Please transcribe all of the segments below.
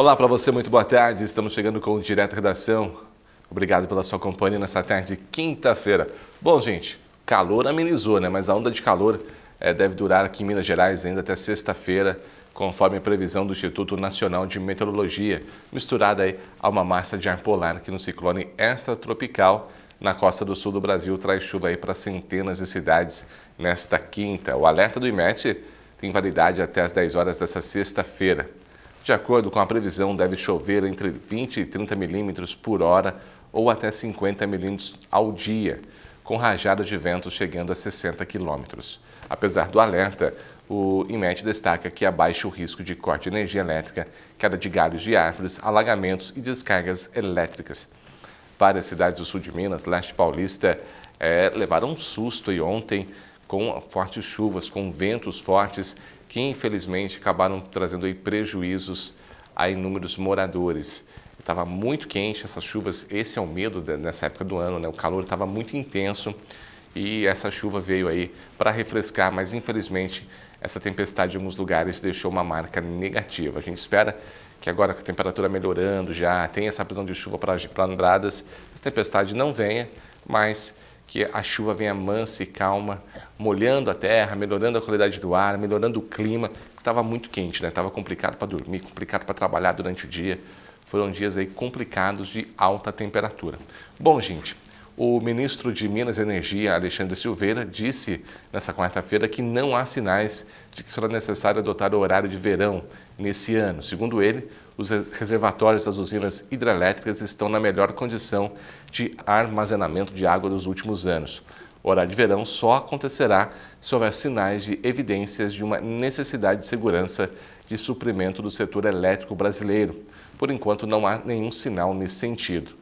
Olá para você, muito boa tarde. Estamos chegando com o Direto Redação. Obrigado pela sua companhia nessa tarde de quinta-feira. Bom, gente, calor amenizou, né? Mas a onda de calor é, deve durar aqui em Minas Gerais ainda até sexta-feira, conforme a previsão do Instituto Nacional de Meteorologia, misturada aí a uma massa de ar polar que no ciclone extratropical na costa do sul do Brasil traz chuva aí para centenas de cidades nesta quinta. O alerta do IMET tem validade até as 10 horas dessa sexta-feira. De acordo com a previsão, deve chover entre 20 e 30 milímetros por hora ou até 50 milímetros ao dia, com rajadas de vento chegando a 60 quilômetros. Apesar do alerta, o IMET destaca que abaixa o risco de corte de energia elétrica, queda de galhos de árvores, alagamentos e descargas elétricas. Várias cidades do sul de Minas, leste paulista, é, levaram um susto e ontem com fortes chuvas, com ventos fortes que infelizmente acabaram trazendo prejuízos a inúmeros moradores. Estava muito quente, essas chuvas, esse é o medo nessa época do ano, né? o calor estava muito intenso e essa chuva veio aí para refrescar, mas infelizmente essa tempestade em alguns lugares deixou uma marca negativa. A gente espera que agora com a temperatura melhorando já, tem essa prisão de chuva para Andradas, essa tempestade não venha, mas que a chuva venha mansa e calma, molhando a terra, melhorando a qualidade do ar, melhorando o clima. Estava muito quente, né? Estava complicado para dormir, complicado para trabalhar durante o dia. Foram dias aí complicados de alta temperatura. Bom, gente, o ministro de Minas e Energia, Alexandre Silveira, disse nessa quarta-feira que não há sinais de que será necessário adotar o horário de verão nesse ano. Segundo ele, os reservatórios das usinas hidrelétricas estão na melhor condição de armazenamento de água dos últimos anos. O horário de verão só acontecerá se houver sinais de evidências de uma necessidade de segurança de suprimento do setor elétrico brasileiro. Por enquanto, não há nenhum sinal nesse sentido.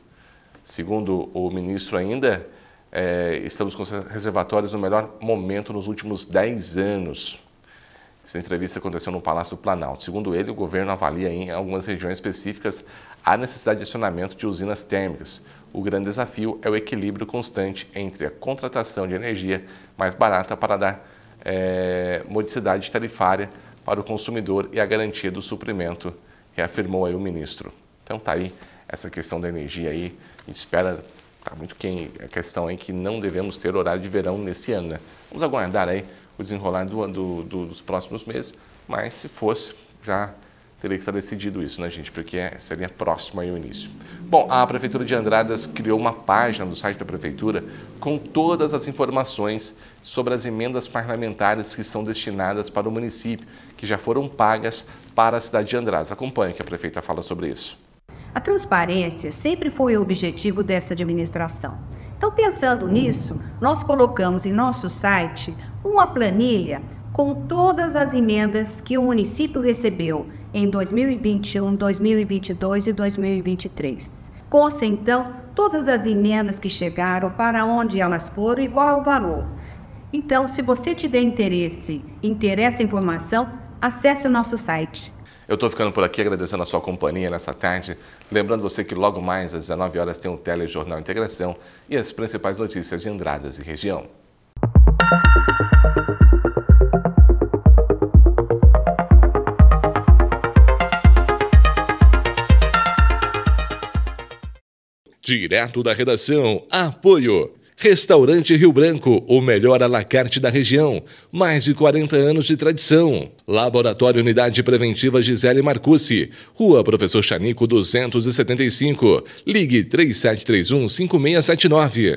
Segundo o ministro ainda, é, estamos com reservatórios no melhor momento nos últimos 10 anos. Essa entrevista aconteceu no Palácio do Planalto. Segundo ele, o governo avalia em algumas regiões específicas a necessidade de acionamento de usinas térmicas. O grande desafio é o equilíbrio constante entre a contratação de energia mais barata para dar é, modicidade tarifária para o consumidor e a garantia do suprimento, reafirmou aí o ministro. Então tá aí essa questão da energia aí, a gente espera, tá muito quem a questão aí que não devemos ter horário de verão nesse ano, né? Vamos aguardar aí o desenrolar do, do, do, dos próximos meses, mas se fosse, já teria que estar decidido isso, né, gente? Porque é, seria próximo aí o início. Bom, a Prefeitura de Andradas criou uma página no site da Prefeitura com todas as informações sobre as emendas parlamentares que são destinadas para o município, que já foram pagas para a cidade de Andradas. Acompanhe que a prefeita fala sobre isso. A transparência sempre foi o objetivo dessa administração. Então, pensando nisso, nós colocamos em nosso site uma planilha com todas as emendas que o município recebeu em 2021, 2022 e 2023. Consta, então, todas as emendas que chegaram, para onde elas foram e qual o valor. Então, se você tiver interesse, interessa a informação, acesse o nosso site eu estou ficando por aqui agradecendo a sua companhia nessa tarde. Lembrando você que logo mais às 19 horas tem o Telejornal Integração e as principais notícias de Andradas e região. Direto da redação, apoio. Restaurante Rio Branco, o melhor alacarte da região. Mais de 40 anos de tradição. Laboratório Unidade Preventiva Gisele Marcucci. Rua Professor Chanico 275. Ligue 3731 5679.